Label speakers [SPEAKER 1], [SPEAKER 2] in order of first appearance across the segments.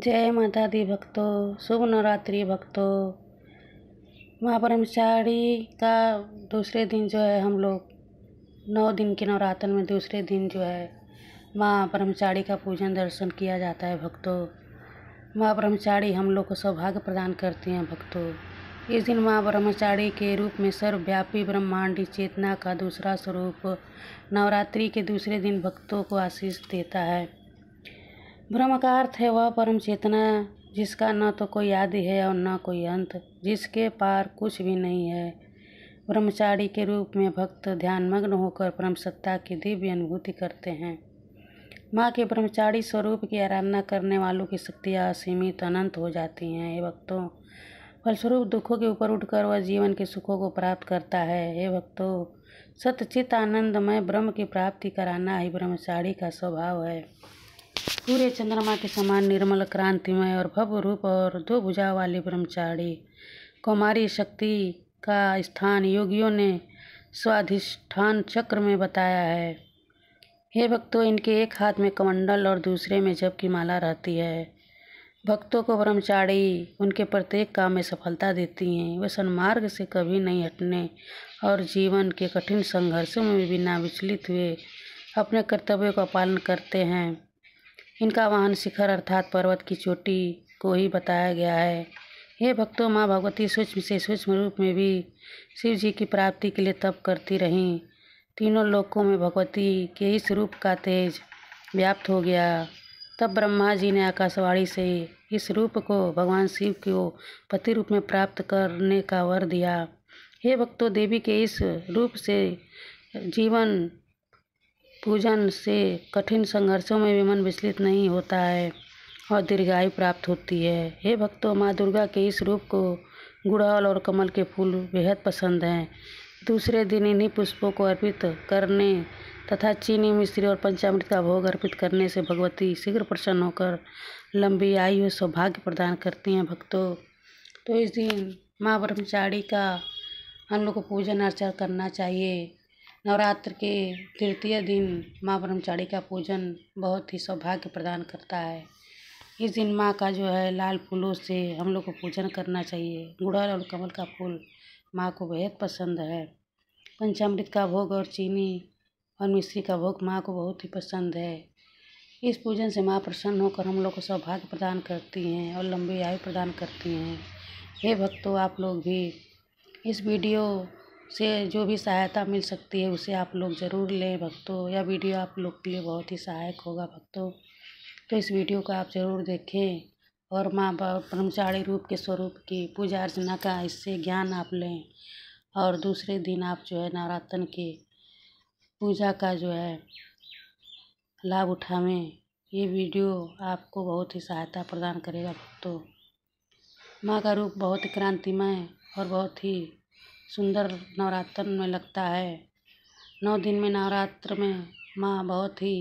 [SPEAKER 1] जय माता दी भक्तों शुभ नवरात्रि भक्तों महाब्रह्मचारी का दूसरे दिन जो है हम लोग नौ दिन के नवरात्र में दूसरे दिन जो है माँ ब्रह्मचारी का पूजन दर्शन किया जाता है भक्तों माँ ब्रह्मचारी हम लोग को सौभाग्य प्रदान करती हैं भक्तों इस दिन माँ ब्रह्मचारी के रूप में सर्वव्यापी ब्रह्मांडी चेतना का दूसरा स्वरूप नवरात्रि के दूसरे दिन भक्तों को आशीष देता है भ्रम का अर्थ है वह परम चेतना जिसका न तो कोई आदि है और न कोई अंत जिसके पार कुछ भी नहीं है ब्रह्मचारी के रूप में भक्त ध्यानमग्न होकर परम सत्ता की दिव्य अनुभूति करते हैं माँ के ब्रह्मचारी स्वरूप की आराधना करने वालों की शक्तियाँ असीमित अनंत हो जाती हैं हे भक्तों फलस्वरूप दुखों के ऊपर उठकर वह जीवन के सुखों को प्राप्त करता है हे भक्तों सत्यचित आनंदमय ब्रह्म की प्राप्ति कराना ही ब्रह्मचारी का स्वभाव है पूरे चंद्रमा के समान निर्मल क्रांतिमय और भव्य रूप और दो भुजा वाली ब्रह्मचारी कुमारी शक्ति का स्थान योगियों ने स्वाधिष्ठान चक्र में बताया है हे भक्तों इनके एक हाथ में कमंडल और दूसरे में जप की माला रहती है भक्तों को ब्रह्मचारी उनके प्रत्येक काम में सफलता देती हैं वे सन्मार्ग से कभी नहीं हटने और जीवन के कठिन संघर्षों में बिना विचलित हुए अपने कर्तव्यों का पालन करते हैं इनका वाहन शिखर अर्थात पर्वत की चोटी को ही बताया गया है हे भक्तों माँ भगवती सूक्ष्म से सूक्ष्म रूप में भी शिव जी की प्राप्ति के लिए तप करती रहीं तीनों लोकों में भगवती के इस रूप का तेज व्याप्त हो गया तब ब्रह्मा जी ने आकाशवाणी से इस रूप को भगवान शिव को पति रूप में प्राप्त करने का वर दिया हे भक्तों देवी के इस रूप से जीवन पूजन से कठिन संघर्षों में भी मन विचलित नहीं होता है और दीर्घायु प्राप्त होती है हे भक्तों माँ दुर्गा के इस रूप को गुड़हल और कमल के फूल बेहद पसंद हैं दूसरे दिन इन्हीं पुष्पों को अर्पित करने तथा चीनी मिश्री और पंचामृत का भोग अर्पित करने से भगवती शीघ्र प्रसन्न होकर लंबी आयु सौभाग्य प्रदान करती हैं भक्तों तो इस दिन माँ ब्रह्मचारी का हम लोग को पूजन अर्चना करना चाहिए नवरात्र के तृतीय दिन माँ ब्रह्मचारी का पूजन बहुत ही सौभाग्य प्रदान करता है इस दिन माँ का जो है लाल फूलों से हम लोग को पूजन करना चाहिए गुड़हल और कमल का फूल माँ को बेहद पसंद है पंचामृत का भोग और चीनी और मिश्री का भोग माँ को बहुत ही पसंद है इस पूजन से माँ प्रसन्न होकर हम लोग को सौभाग्य प्रदान करती हैं और लंबी आयु प्रदान करती हैं हे भक्तों आप लोग भी इस वीडियो से जो भी सहायता मिल सकती है उसे आप लोग ज़रूर लें भक्तों यह वीडियो आप लोग के लिए बहुत ही सहायक होगा भक्तों तो इस वीडियो को आप ज़रूर देखें और माँ ब्रह्मचारी रूप के स्वरूप की पूजा अर्चना का इससे ज्ञान आप लें और दूसरे दिन आप जो है नवरात्र की पूजा का जो है लाभ उठावें ये वीडियो आपको बहुत ही सहायता प्रदान करेगा भक्तों माँ का रूप बहुत ही क्रांतिमय और बहुत ही सुंदर नवरात्र में लगता है नौ दिन में नवरात्र में माँ बहुत ही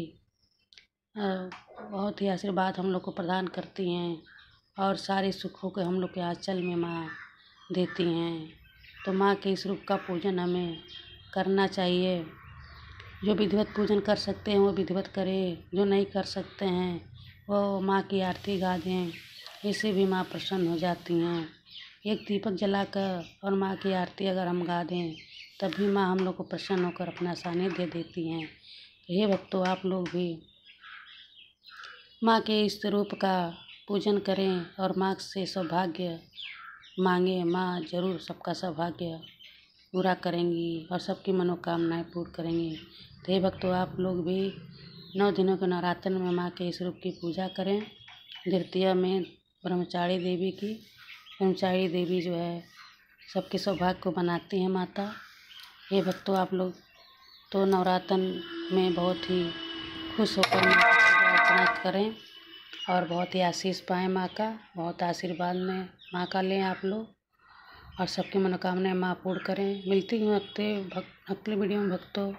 [SPEAKER 1] बहुत ही आशीर्वाद हम लोग को प्रदान करती हैं और सारे सुखों के हम लोग के आँचल में माँ देती हैं तो माँ के इस रूप का पूजन हमें करना चाहिए जो विधिवत पूजन कर सकते हैं वो विधिवत करें जो नहीं कर सकते हैं वो माँ की आरती गा दें इससे भी माँ प्रसन्न हो जाती हैं एक दीपक जलाकर और माँ की आरती अगर हम गा दें तब भी माँ हम लोग को प्रसन्न होकर अपना सानिध्य दे देती हैं तो हे भक्तों आप लोग भी माँ के इस रूप का पूजन करें और माँ से सौभाग्य मांगे माँ जरूर सबका सौभाग्य पूरा करेंगी और सबकी मनोकामनाएं पूर्ण करेंगी तो हे भक्तों आप लोग भी नौ दिनों के नवरात्र में माँ के इस रूप की पूजा करें द्वितीय में ब्रह्मचारी देवी की कर्मचारी देवी जो है सबके सौभाग्य को बनाती हैं माता ये भक्तों आप लोग तो नवरात्र में बहुत ही खुश होकर अर्चना करें और बहुत ही आशीष पाएँ माँ का बहुत आशीर्वाद में माँ का लें आप लोग और सबकी मनोकामनाएं माँ पूर्ण करें मिलती हूँ अगले भक्त अगले वीडियो में भक्तों